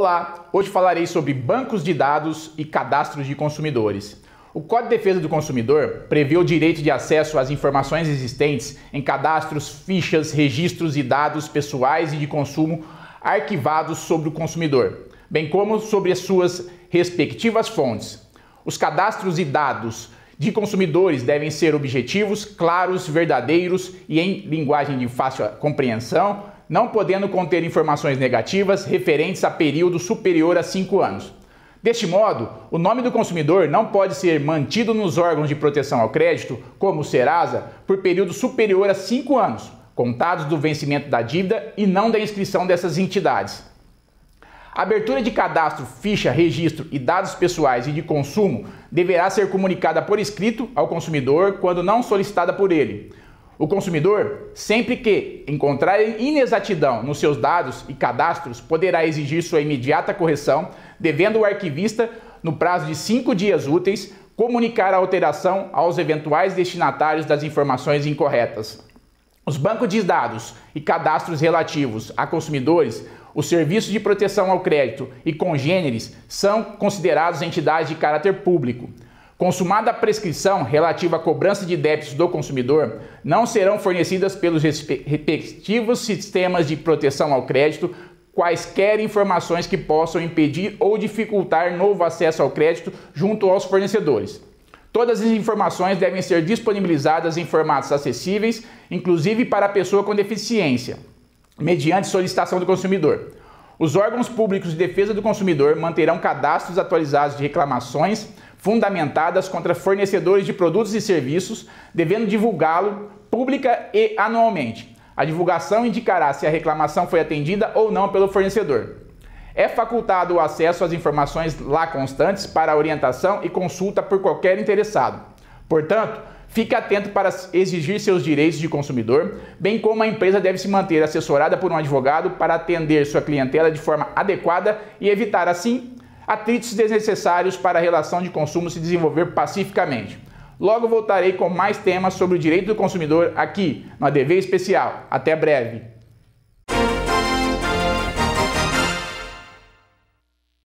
Olá, hoje falarei sobre bancos de dados e cadastros de consumidores. O Código de Defesa do Consumidor prevê o direito de acesso às informações existentes em cadastros, fichas, registros e dados pessoais e de consumo arquivados sobre o consumidor, bem como sobre as suas respectivas fontes. Os cadastros e dados de consumidores devem ser objetivos, claros, verdadeiros e em linguagem de fácil compreensão não podendo conter informações negativas referentes a período superior a 5 anos. Deste modo, o nome do consumidor não pode ser mantido nos órgãos de proteção ao crédito, como o Serasa, por período superior a 5 anos, contados do vencimento da dívida e não da inscrição dessas entidades. A abertura de cadastro, ficha, registro e dados pessoais e de consumo deverá ser comunicada por escrito ao consumidor quando não solicitada por ele. O consumidor, sempre que encontrar inexatidão nos seus dados e cadastros, poderá exigir sua imediata correção, devendo o arquivista, no prazo de cinco dias úteis, comunicar a alteração aos eventuais destinatários das informações incorretas. Os bancos de dados e cadastros relativos a consumidores, os serviços de proteção ao crédito e congêneres são considerados entidades de caráter público. Consumada a prescrição relativa à cobrança de débitos do consumidor, não serão fornecidas pelos respectivos sistemas de proteção ao crédito quaisquer informações que possam impedir ou dificultar novo acesso ao crédito junto aos fornecedores. Todas as informações devem ser disponibilizadas em formatos acessíveis, inclusive para a pessoa com deficiência, mediante solicitação do consumidor. Os órgãos públicos de defesa do consumidor manterão cadastros atualizados de reclamações fundamentadas contra fornecedores de produtos e serviços, devendo divulgá-lo pública e anualmente. A divulgação indicará se a reclamação foi atendida ou não pelo fornecedor. É facultado o acesso às informações lá constantes para orientação e consulta por qualquer interessado. Portanto, fique atento para exigir seus direitos de consumidor, bem como a empresa deve se manter assessorada por um advogado para atender sua clientela de forma adequada e evitar, assim, atritos desnecessários para a relação de consumo se desenvolver pacificamente. Logo voltarei com mais temas sobre o direito do consumidor aqui, no ADV Especial. Até breve!